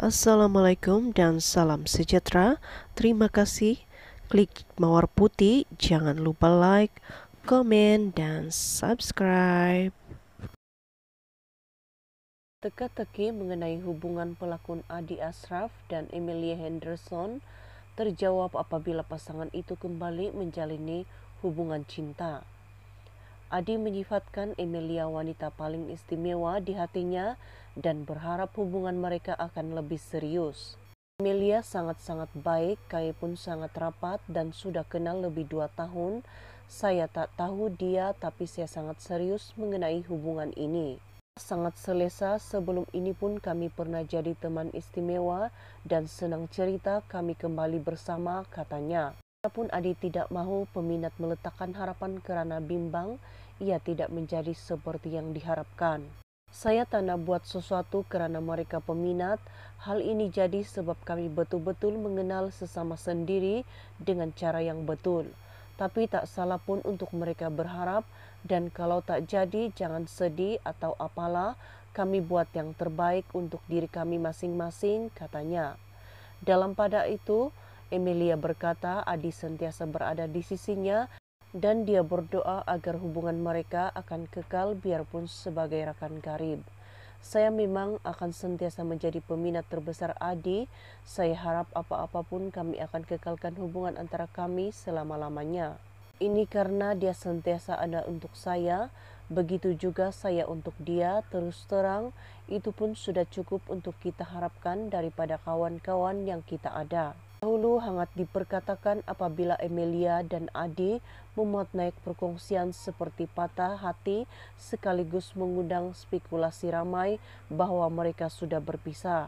Assalamualaikum dan salam sejahtera. Terima kasih. Klik mawar putih, jangan lupa like, komen, dan subscribe. Teka-teki mengenai hubungan pelakon Adi Ashraf dan Emilia Henderson terjawab apabila pasangan itu kembali menjalani hubungan cinta. Adi menyifatkan Emilia wanita paling istimewa di hatinya dan berharap hubungan mereka akan lebih serius. Emilia sangat-sangat baik, kaya pun sangat rapat dan sudah kenal lebih dua tahun. Saya tak tahu dia, tapi saya sangat serius mengenai hubungan ini. Sangat selesa sebelum ini pun kami pernah jadi teman istimewa dan senang cerita kami kembali bersama, katanya. Walaupun Adi tidak mau peminat meletakkan harapan kerana bimbang, ia tidak menjadi seperti yang diharapkan. Saya tanda buat sesuatu kerana mereka peminat. Hal ini jadi sebab kami betul-betul mengenal sesama sendiri dengan cara yang betul. Tapi tak salah pun untuk mereka berharap dan kalau tak jadi jangan sedih atau apalah, kami buat yang terbaik untuk diri kami masing-masing katanya. Dalam pada itu, Emilia berkata Adi sentiasa berada di sisinya dan dia berdoa agar hubungan mereka akan kekal biarpun sebagai rakan karib. Saya memang akan sentiasa menjadi peminat terbesar Adi. Saya harap apa-apapun kami akan kekalkan hubungan antara kami selama-lamanya. Ini karena dia sentiasa ada untuk saya, begitu juga saya untuk dia. Terus terang, itu pun sudah cukup untuk kita harapkan daripada kawan-kawan yang kita ada. Dahulu hangat diperkatakan apabila Emilia dan Adi memuat naik perkongsian seperti patah hati sekaligus mengundang spekulasi ramai bahwa mereka sudah berpisah.